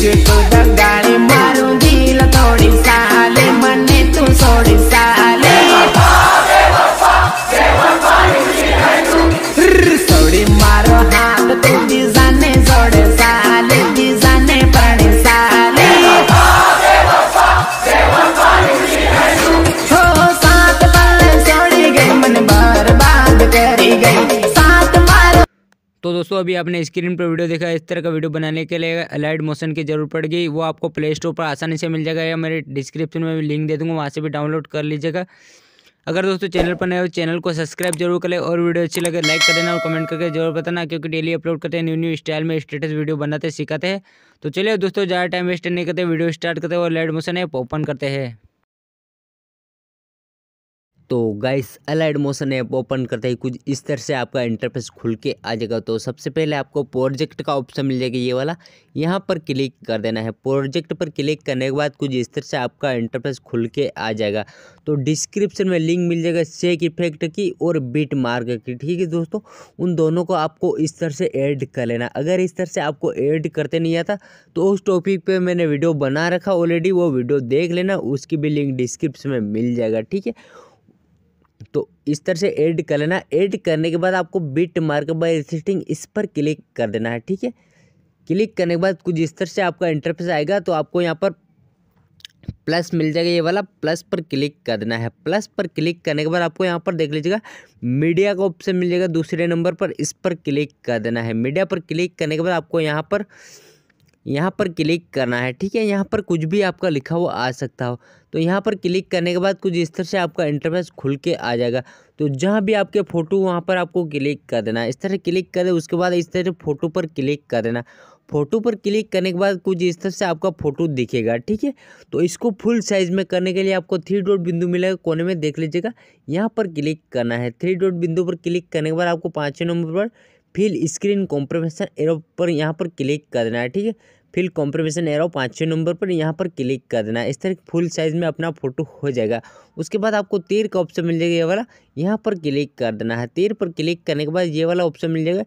get but तो दोस्तों अभी आपने स्क्रीन पर वीडियो देखा इस तरह का वीडियो बनाने के लिए अलाइड मोशन की जरूरत पड़ेगी वो आपको प्ले स्टोर पर आसानी से मिल जाएगा या मेरे डिस्क्रिप्शन में लिंक दे दूँगा वहाँ से भी डाउनलोड कर लीजिएगा अगर दोस्तों चैनल पर नए हो चैनल को सब्सक्राइब जरूर करें और वीडियो अच्छी लगे लाइक कर देना और कमेंट करके जरूर बताना क्योंकि डेली अपलोड करते हैं न्यू न्यू स्टाइल में स्टेटस वीडियो बनाते सिखाते हैं तो चलिए दोस्तों ज़्यादा टाइम वेस्ट नहीं करते वीडियो स्टार्ट करते हैं और लाइट मोशन ऐप ओपन करते हैं तो guys Alight Motion app open करते ही कुछ इस तरह से आपका इंटरफेस खुल के आ जाएगा तो सबसे पहले आपको प्रोजेक्ट का ऑप्शन मिल जाएगा ये वाला यहाँ पर क्लिक कर देना है प्रोजेक्ट पर क्लिक करने के बाद कुछ इस तरह से आपका इंटरफेस खुल के आ जाएगा तो डिस्क्रिप्शन में लिंक मिल जाएगा शेक इफेक्ट की और बीट मार्ग की ठीक है दोस्तों उन दोनों को आपको इस तरह से ऐड कर लेना अगर इस तरह से आपको ऐड करते नहीं आता तो उस टॉपिक पर मैंने वीडियो बना रखा ऑलरेडी वो वीडियो देख लेना उसकी भी लिंक डिस्क्रिप्शन में मिल जाएगा ठीक है तो इस तरह से ऐड कर लेना ऐड करने के बाद आपको बिट मार्क बाय रेसिस्टिंग इस पर क्लिक कर देना है ठीक है क्लिक करने के बाद कुछ इस तरह से आपका इंटरफेस आएगा तो आपको यहाँ पर प्लस मिल जाएगा ये वाला प्लस पर क्लिक कर देना है प्लस पर क्लिक करने के बाद आपको यहाँ पर देख लीजिएगा मीडिया का ऑप्शन मिल जाएगा दूसरे नंबर पर इस पर क्लिक कर देना है मीडिया पर क्लिक करने के बाद आपको यहाँ पर यहाँ पर क्लिक करना है ठीक है यहाँ पर कुछ भी आपका लिखा हुआ आ सकता हो तो यहाँ पर क्लिक करने के बाद कुछ इस तरह से आपका इंटरफेस खुल के आ जाएगा तो जहाँ भी आपके फ़ोटो वहाँ पर आपको क्लिक कर देना इस तरह क्लिक कर दे उसके बाद इस तरह से फ़ोटो पर क्लिक कर देना फ़ोटो पर क्लिक करने के बाद कुछ इस तरह से आपका फ़ोटो दिखेगा ठीक है तो इसको फुल साइज़ में करने के लिए आपको थ्री डॉट बिंदु मिलेगा कोने में देख लीजिएगा यहाँ पर क्लिक करना है थ्री डॉट बिंदु पर क्लिक करने के बाद आपको पाँचवें नंबर पर फिल स्क्रीन कॉम्प्रोमेशन एरो पर यहाँ पर क्लिक कर देना है ठीक है फिल कॉम्प्रोमेशन एरो पाँचवें नंबर पर यहाँ पर क्लिक कर देना इस तरह फुल साइज़ में अपना फ़ोटो हो जाएगा उसके बाद आपको तीर का ऑप्शन मिल जाएगा ये वाला यहाँ पर क्लिक कर देना है तीर पर क्लिक करने के बाद ये वाला ऑप्शन मिल जाएगा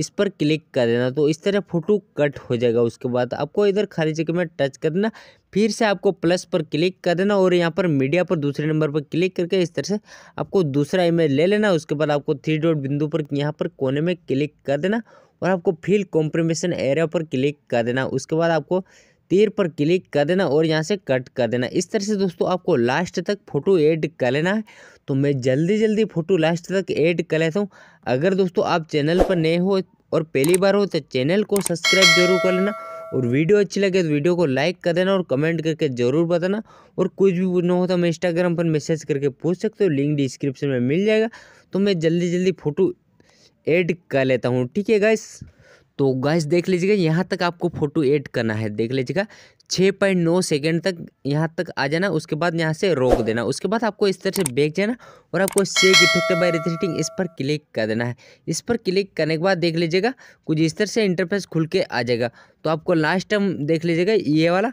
इस पर क्लिक कर देना तो इस तरह फ़ोटो कट हो जाएगा उसके बाद आपको इधर खाली जगह में टच कर देना फिर से आपको प्लस पर क्लिक कर देना और यहाँ पर मीडिया पर दूसरे नंबर पर क्लिक करके इस तरह से आपको दूसरा इमेज ले लेना उसके बाद आपको थ्री डॉट बिंदु पर यहाँ पर कोने में क्लिक कर देना और आपको फिल कॉम्प्रोमेशन एरिया पर क्लिक कर देना उसके बाद आपको तीर पर क्लिक कर देना और यहाँ से कट कर देना इस तरह से दोस्तों आपको लास्ट तक फ़ोटो ऐड कर लेना है तो मैं जल्दी जल्दी फ़ोटो लास्ट तक ऐड कर लेता हूँ अगर दोस्तों आप चैनल पर नए हो और पहली बार हो तो चैनल को सब्सक्राइब जरूर कर लेना और वीडियो अच्छी लगे तो वीडियो को लाइक कर देना और कमेंट करके ज़रूर बताना और कुछ भी पूछना हो तो मैं इंस्टाग्राम पर मैसेज करके पूछ सकते हो लिंक डिस्क्रिप्शन में मिल जाएगा तो मैं जल्दी जल्दी फ़ोटो ऐड कर लेता हूँ ठीक है गैस तो गैस देख लीजिएगा यहाँ तक आपको फ़ोटो ऐड करना है देख लीजिएगा छः पॉइंट नौ सेकेंड तक यहाँ तक आ जाना उसके बाद यहाँ से रोक देना उसके बाद आपको इस तरह से बेच जाना और आपको सेक इफेक्ट बाय रिथ्रेटिंग इस पर क्लिक कर देना है इस पर क्लिक करने के बाद देख लीजिएगा कुछ इस तरह से इंटरफेस खुल के आ जाएगा तो आपको लास्ट टाइम देख लीजिएगा ये वाला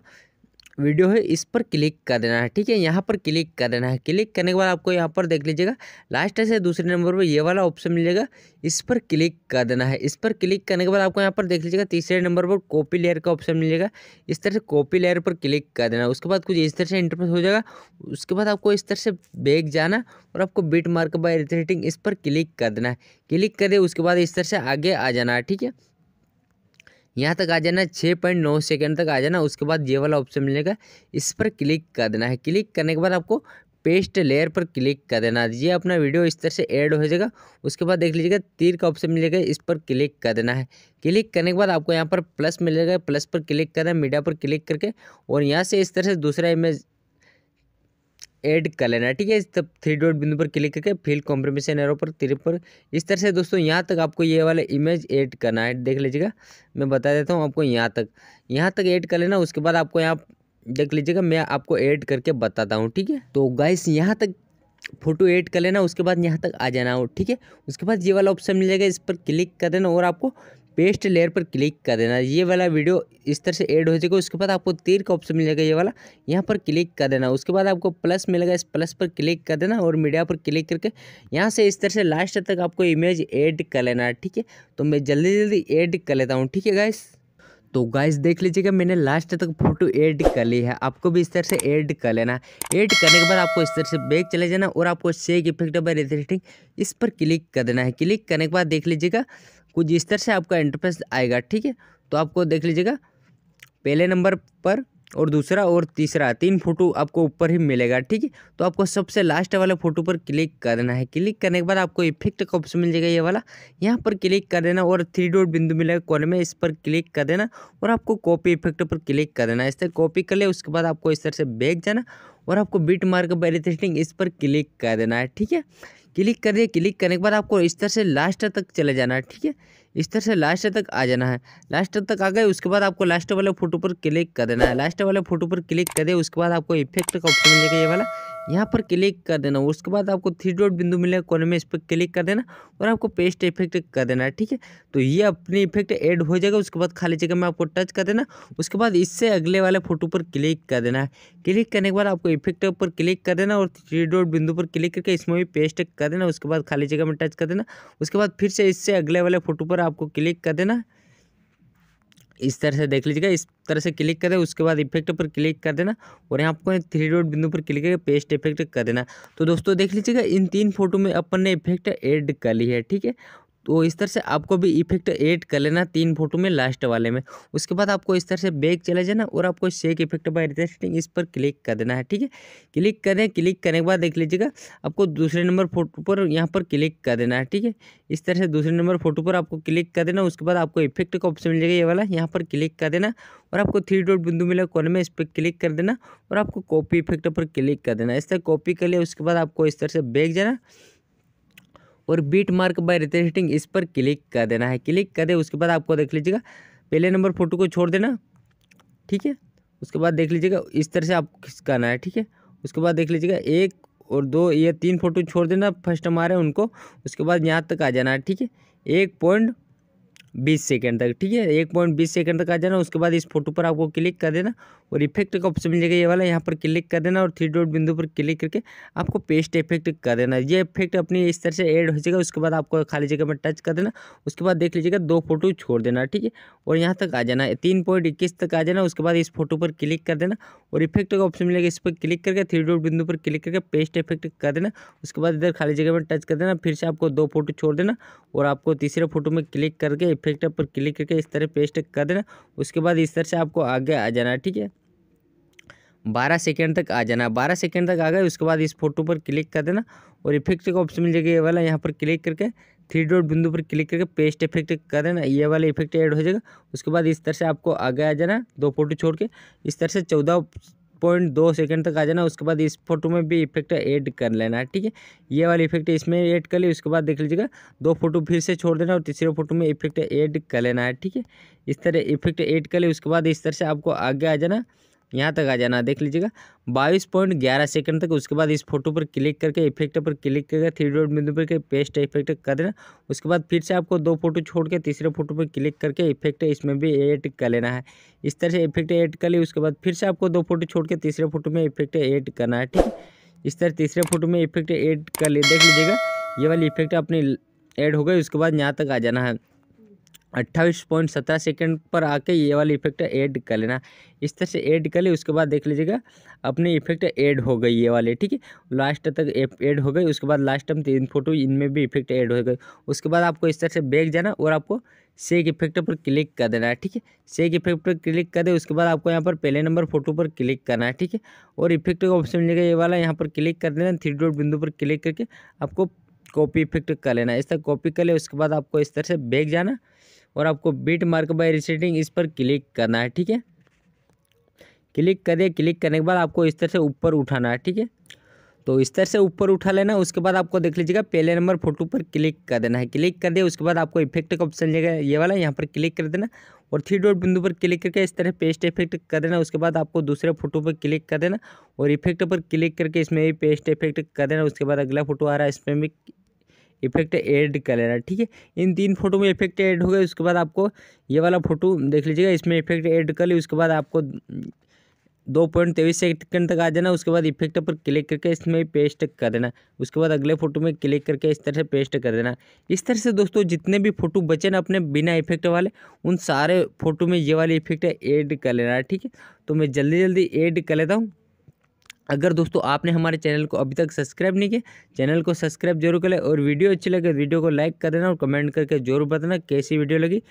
वीडियो है इस पर क्लिक कर देना है ठीक है यहाँ पर क्लिक कर देना है क्लिक करने के बाद आपको यहाँ पर देख लीजिएगा लास्ट ऐसे दूसरे नंबर पर ये वाला ऑप्शन मिलेगा इस पर क्लिक कर देना है इस पर क्लिक करने के बाद आपको यहाँ पर देख लीजिएगा तीसरे नंबर पर कॉपी लेयर का ऑप्शन मिलेगा इस तरह से कॉपी लेयर पर क्लिक कर देना उसके बाद कुछ इस तरह से इंटरप्रेस हो जाएगा उसके बाद आपको इस तरह से बैग जाना और आपको बीट मार्क बाय रिथेटिंग इस पर क्लिक कर देना है क्लिक कर दे उसके बाद इस तरह से आगे आ जाना है ठीक है यहाँ तक आ जाना छः पॉइंट नौ सेकेंड तक आ जाना उसके बाद ये वाला ऑप्शन मिलेगा इस पर क्लिक कर देना है क्लिक करने के बाद आपको पेस्ट लेयर पर क्लिक कर देना ये अपना वीडियो इस तरह से ऐड हो जाएगा उसके बाद देख लीजिएगा तीर का ऑप्शन मिलेगा इस पर क्लिक कर देना है क्लिक करने के बाद आपको यहाँ पर प्लस मिलेगा प्लस पर क्लिक करना है मीडिया पर क्लिक करके और यहाँ से इस तरह से दूसरा इमेज ऐड कर लेना ठीक है इस तब थ्री डॉट बिंदु पर क्लिक करके फील्ड कॉम्प्रीमेशन एरो पर तिर पर इस तरह से दोस्तों यहाँ तक आपको ये वाला इमेज ऐड करना है देख लीजिएगा मैं बता देता हूँ आपको यहाँ तक यहाँ तक ऐड कर लेना उसके बाद आपको यहाँ देख लीजिएगा मैं आपको ऐड करके बताता हूँ ठीक है तो गाइस यहाँ तक फोटो ऐड कर लेना उसके बाद यहाँ तक आ जाना हो ठीक है उसके बाद ये वाला ऑप्शन मिल जाएगा इस पर क्लिक कर देना और आपको पेस्ट लेयर पर क्लिक कर देना ये वाला वीडियो इस तरह से ऐड हो जाएगा उसके बाद आपको तीर का ऑप्शन मिल जाएगा ये वाला यहाँ पर क्लिक कर देना उसके बाद आपको प्लस मिलेगा इस प्लस पर क्लिक कर देना और मीडिया पर क्लिक करके यहाँ से इस तरह से लास्ट तक आपको इमेज ऐड कर लेना है ठीक है तो मैं जल्दी जल्दी ऐड कर लेता हूँ ठीक है गाइस तो गाइस देख लीजिएगा मैंने लास्ट तक फोटो ऐड कर ली है आपको भी इस तरह से ऐड कर लेना ऐड करने के बाद आपको इस तरह से बैक चले जाना और आपको शेक इफेक्ट बाय रेटिंग इस पर क्लिक कर देना है क्लिक करने के बाद देख लीजिएगा कुछ इस तरह से आपका इंटरफेस आएगा ठीक है तो आपको देख लीजिएगा पहले नंबर पर और दूसरा और तीसरा तीन फोटो आपको ऊपर ही मिलेगा ठीक है तो आपको सबसे लास्ट वाले फोटो पर क्लिक करना है क्लिक करने के बाद आपको इफेक्ट का ऑप्शन मिल जाएगा ये वाला यहाँ पर क्लिक कर देना और थ्री डॉट बिंदु मिलेगा कोने में इस पर क्लिक कर देना और आपको कॉपी इफेक्ट पर क्लिक कर देना इस तरह कॉपी कर ले उसके बाद आपको इस तरह से बैग जाना और आपको बीट मार्क बैरिथिस्टिंग इस पर क्लिक कर देना है ठीक है क्लिक कर दिया क्लिक करने के बाद आपको इस तरह से लास्ट तक चले जाना है ठीक है इस तरह से लास्ट तक आ जाना है लास्ट तक आ गए उसके बाद आपको लास्ट वाले फोटो पर क्लिक कर देना है लास्ट वाले फोटो पर क्लिक कर दे उसके बाद आपको इफेक्ट का ऑप्शन मिल जाएगा ये वाला यहाँ पर क्लिक कर देना उसके बाद आपको थ्री डॉट बिंदु मिलेगा कोने में इस पर क्लिक कर देना और आपको पेस्ट इफेक्ट कर देना है ठीक है तो ये अपनी इफेक्ट ऐड हो जाएगा उसके बाद खाली जगह में आपको टच कर देना उसके बाद इससे अगले वाले फोटो पर क्लिक कर देना है क्लिक करने के बाद आपको इफेक्ट पर क्लिक कर देना और थ्री डॉट बिंदु पर क्लिक करके इसमें भी पेस्ट कर देना उसके बाद खाली जगह में टच कर देना उसके बाद फिर से इससे अगले वाले फोटो पर आपको क्लिक कर देना इस तरह से देख लीजिएगा इस तरह से क्लिक कर दे उसके बाद इफेक्ट पर क्लिक कर देना और यहाँ आपको थ्री डॉट बिंदु पर क्लिक करके पेस्ट इफेक्ट कर देना तो दोस्तों देख लीजिएगा इन तीन फोटो में अपन ने इफेक्ट ऐड कर ली है ठीक है तो इस तरह से आपको भी इफेक्ट ऐड कर लेना तीन फोटो में लास्ट वाले में उसके बाद आपको इस तरह से बैग चले जाना और आपको शेक इफेक्ट बाय रिटेस्टिंग इस पर क्लिक कर देना है ठीक है क्लिक करें क्लिक करने के बाद देख लीजिएगा आपको दूसरे नंबर फोटो पर यहाँ पर क्लिक कर देना है ठीक है इस तरह से दूसरे नंबर फोटो पर आपको क्लिक कर देना उसके बाद आपको इफेक्ट का ऑप्शन मिल जाएगा ये वाला यहाँ पर क्लिक कर देना और आपको थ्री डॉट बिंदु मिला कोने में इस पर क्लिक कर देना और आपको कॉपी इफेक्ट पर क्लिक कर देना इस तरह कॉपी कर लिया उसके बाद आपको इस तरह से बैग जाना और बीट मार्क बाय रिटेस्टिंग इस पर क्लिक कर देना है क्लिक कर दे उसके बाद आपको देख लीजिएगा पहले नंबर फोटो को छोड़ देना ठीक है उसके बाद देख लीजिएगा इस तरह से आपको खिसकाना है ठीक है उसके बाद देख लीजिएगा एक और दो या तीन फोटो छोड़ देना फर्स्ट हमारे उनको उसके बाद यहाँ तक आ जाना है ठीक है एक पॉइंट बीस सेकेंड तक ठीक है एक पॉइंट बीस सेकेंड तक आ जाना उसके बाद इस फोटो पर आपको क्लिक कर देना और इफेक्ट का ऑप्शन मिल जाएगा ये वाला यहाँ पर क्लिक कर देना और थ्री डॉट बिंदु पर क्लिक करके आपको पेस्ट इफेक्ट कर देना ये इफेक्ट अपनी इस तरह से ऐड हो जाएगा उसके बाद आपको खाली जगह में टच कर देना उसके बाद देख लीजिएगा दो फोटो छोड़ देना ठीक है और यहाँ तक आ जाना तीन पॉइंट इक्कीस तक आ जाना उसके बाद इस फोटो पर क्लिक कर देना और इफेक्ट का ऑप्शन मिलेगा इस पर क्लिक करके थ्री डॉट बिंदु पर क्लिक करके पेस्ट इफेक्ट कर देना उसके बाद इधर खाली जगह में टच कर देना फिर से आपको दो फोटो छोड़ देना और आपको तीसरे फोटो में क्लिक करके इफेक्ट पर क्लिक करके इस तरह पेस्ट कर देना उसके बाद इस तरह से आपको आगे आ जाना ठीक है बारह सेकेंड तक आ जाना बारह सेकेंड तक आ गए उसके बाद इस फोटो पर क्लिक कर देना और इफेक्ट का ऑप्शन मिल जाएगा ये वाला यहाँ पर क्लिक करके थ्री डॉट बिंदु पर क्लिक करके पेस्ट इफेक्ट कर देना ये वाला इफेक्ट ऐड हो जाएगा उसके बाद इस तरह से आपको आगे आ जाना दो फोटो छोड़ के इस तरह से चौदह पॉइंट दो सेकेंड तक आ जाना उसके बाद इस फोटो में भी इफेक्ट ऐड कर लेना है ठीक है ये वाला इफेक्ट इसमें ऐड कर ली उसके बाद देख लीजिएगा दो फोटो फिर से छोड़ देना और तीसरे फोटो में इफेक्ट ऐड कर लेना है ठीक है इस तरह इफेक्ट ऐड कर ली उसके बाद इस तरह से आपको आगे आ जाना यहाँ तक आ जाना देख लीजिएगा बाईस पॉइंट ग्यारह सेकंड तक उसके बाद इस फोटो पर क्लिक करके इफेक्ट पर क्लिक करके थ्री डॉट बिंदु पर पेस्ट इफेक्ट कर देना उसके बाद फिर से आपको दो फोटो छोड़ के तीसरे फोटो पर क्लिक करके इफेक्ट इसमें भी एड कर लेना है इस तरह से इफेक्ट एड कर ली उसके बाद फिर से आपको दो फोटो छोड़ के तीसरे फोटो में इफेक्ट एड करना है ठीक है इस तरह तीसरे फोटो में इफेक्ट एड कर ली देख लीजिएगा ये वाली इफेक्ट अपनी एड हो गई उसके बाद यहाँ तक आ जाना है अट्ठाईस पॉइंट सत्रह सेकेंड पर आके ये वाली इफेक्ट ऐड कर लेना इस तरह से ऐड कर ले उसके बाद देख लीजिएगा अपनी इफेक्ट ऐड हो गई ये वाले ठीक है लास्ट तक ऐड हो गई उसके बाद लास्ट टाइम तीन फोटो इनमें भी इफेक्ट ऐड हो गई उसके बाद आपको इस तरह से बैग जाना और आपको सेक इफेक्ट पर क्लिक कर देना है ठीक है सेक इफेक्ट पर क्लिक कर दे उसके बाद आपको यहाँ पर पहले नंबर फोटो पर क्लिक करना है ठीक है और इफेक्ट का ऑप्शन मिलेगा ये वाला यहाँ पर क्लिक कर देना थ्री डॉट बिंदु पर क्लिक करके आपको कॉपी इफेक्ट कर लेना इस तरह कॉपी कर ले उसके बाद आपको इस तरह से बैग जाना और आपको बीट मार्क बाय रिसेटिंग इस पर क्लिक करना है ठीक है क्लिक दे क्लिक करने के बाद आपको इस तरह से ऊपर उठाना है ठीक है तो इस तरह से ऊपर उठा लेना उसके बाद आपको देख लीजिएगा पहले नंबर फोटो पर क्लिक कर देना है क्लिक कर दे उसके बाद आपको इफेक्ट का ऑप्शन लेगा ये वाला यहाँ पर क्लिक कर देना और थ्री डॉट बिंदु पर क्लिक करके इस तरह पेस्ट इफेक्ट कर देना उसके बाद आपको दूसरे फोटो पर क्लिक कर देना और इफेक्ट पर क्लिक करके इसमें भी पेस्ट इफेक्ट कर देना उसके बाद अगला फोटो आ रहा है इसमें भी इफेक्ट ऐड कर लेना ठीक है इन तीन फोटो में इफेक्ट ऐड हो गए उसके बाद आपको ये वाला फोटो देख लीजिएगा इसमें इफेक्ट ऐड कर ली उसके बाद आपको दो पॉइंट तेईस सेकंड तक आ जाना उसके बाद इफेक्ट पर क्लिक करके इसमें पेस्ट कर देना उसके बाद अगले फोटो में क्लिक करके इस तरह से पेस्ट कर देना इस तरह से दोस्तों जितने भी फोटो बचे ना अपने बिना इफेक्ट वाले उन सारे फोटो में ये वाले इफेक्ट ऐड कर लेना ठीक है तो मैं जल्दी जल्दी ऐड कर लेता हूँ अगर दोस्तों आपने हमारे चैनल को अभी तक सब्सक्राइब नहीं किया चैनल को सब्सक्राइब जरूर करें और वीडियो अच्छी लगे तो वीडियो को लाइक कर देना और कमेंट करके जरूर बताना कैसी वीडियो लगी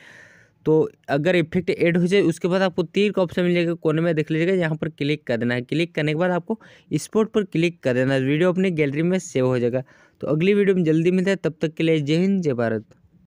तो अगर इफेक्ट ऐड हो जाए उसके बाद आपको तीर का ऑप्शन मिल जाएगा कोने में देख लीजिएगा यहाँ पर क्लिक कर देना है क्लिक करने के बाद आपको स्पॉट पर क्लिक कर देना है वीडियो अपनी गैलरी में सेव हो जाएगा तो अगली वीडियो में जल्दी मिलता है तब तक के लिए जय हिंद जय भारत